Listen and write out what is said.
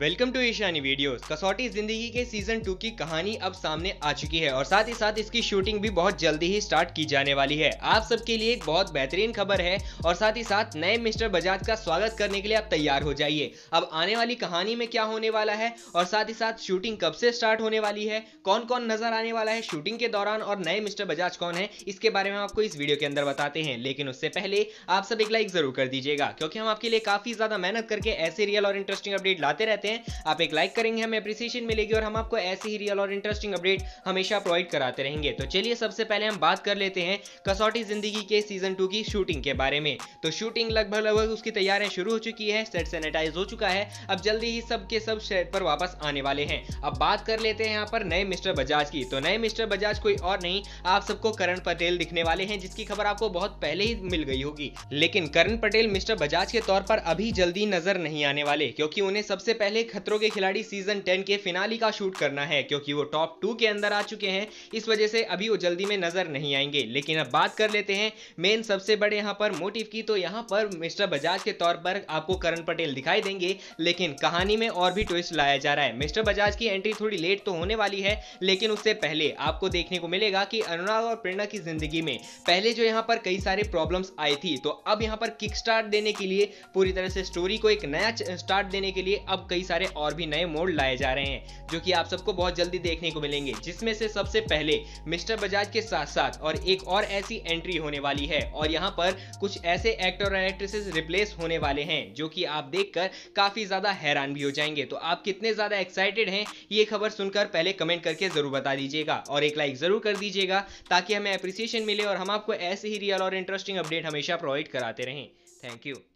welcome to Ishani video कसौटी जिंदगी के सीजन टू की कहानी अब सामने आ चुकी है और साथ ही साथ इसकी शूटिंग भी बहुत जल्दी ही स्टार्ट की जाने वाली है आप सबके लिए एक बहुत बेहतरीन खबर है और साथ ही साथ नए मिस्टर बजाज का स्वागत करने के लिए आप तैयार हो जाइए अब आने वाली कहानी में क्या होने वाला है और साथ ही साथ शूटिंग कब से स्टार्ट होने वाली है कौन कौन नजर आने वाला है शूटिंग के दौरान और नए मिस्टर बजाज कौन है इसके बारे में आपको इस वीडियो के अंदर बताते हैं लेकिन उससे पहले आप सब एक लाइक जरूर कर दीजिएगा क्योंकि हम आपके लिए काफी ज्यादा मेहनत करके ऐसे रियल और इंटरेस्टिंग अपडेट लाते रहते हैं सकते हैं आप एक लाइक करेंगे हमें अप्रिसिएशन मिलेगी और हम आपको ऐसी ही रियल और इंटरेस्टिंग अपडेट हमेशा प्रोवाइड कराते रहेंगे तो चलिए सबसे पहले हम बात कर लेते हैं कसौटी जिंदगी के सीजन टू की शूटिंग के बारे में तो शूटिंग लगभग लगभग उसकी तैयारियां शुरू हो चुकी है सेट सैनिटाइज हो चुका है अब जल्दी ही सबके सब सेट पर वापस आने वाले हैं अब बात कर लेते हैं यहाँ पर नए मिस्टर बजाज की तो नए मिस्टर बजाज कोई और नहीं आप सबको करण पटेल दिखने वाले हैं जिसकी खबर आपको बहुत पहले ही मिल गई होगी लेकिन करण पटेल मिस्टर बजाज के तौर पर अभी जल्दी नजर नहीं आने वाले क्योंकि उन्हें सबसे पहले ने खतरों के खिलाड़ी सीजन टेन के फिनाली का शूट करना है क्योंकि वो टॉप टू के अंदर आ चुके हैं इस वजह से अभी वो जल्दी में नजर नहीं आएंगे लेकिन अब बात कर लेते हैं मेन सबसे बड़े यहाँ पर मोटिव की तो यहाँ पर मिस्टर बजाज के तौर पर आपको करण पटेल दिखाई देंगे लेकिन कहानी में और भी ट्विस्ट लाया जा रहा है मिस्टर बजाज की एंट्री थोड़ी लेट तो होने वाली है लेकिन उससे पहले आपको देखने को मिलेगा कि अनुराग और प्रेरणा की जिंदगी में पहले जो यहाँ पर कई सारे प्रॉब्लम्स आई थी तो अब यहाँ पर किक स्टार्ट देने के लिए पूरी तरह से स्टोरी को एक नया स्टार्ट देने के लिए अब कई सारे और भी नए मोड लाए जा रहे हैं जो कि आप सबको बहुत जल्दी देखने को मिलेंगे जिसमें से सबसे पहले मिस्टर बजाज के साथ साथ और एक और ऐसी एंट्री होने वाली है और यहाँ पर कुछ ऐसे एक्टर और एक्ट्रेसेस रिप्लेस होने वाले हैं जो कि आप देखकर काफी ज्यादा हैरान भी हो जाएंगे तो आप कितने ज्यादा एक्साइटेड हैं ये खबर सुनकर पहले कमेंट करके जरूर बता दीजिएगा और एक लाइक जरूर कर दीजिएगा ताकि हमें अप्रिसिएशन मिले और हम आपको ऐसे ही रियल और इंटरेस्टिंग अपडेट हमेशा प्रोवाइड कराते रहें थैंक यू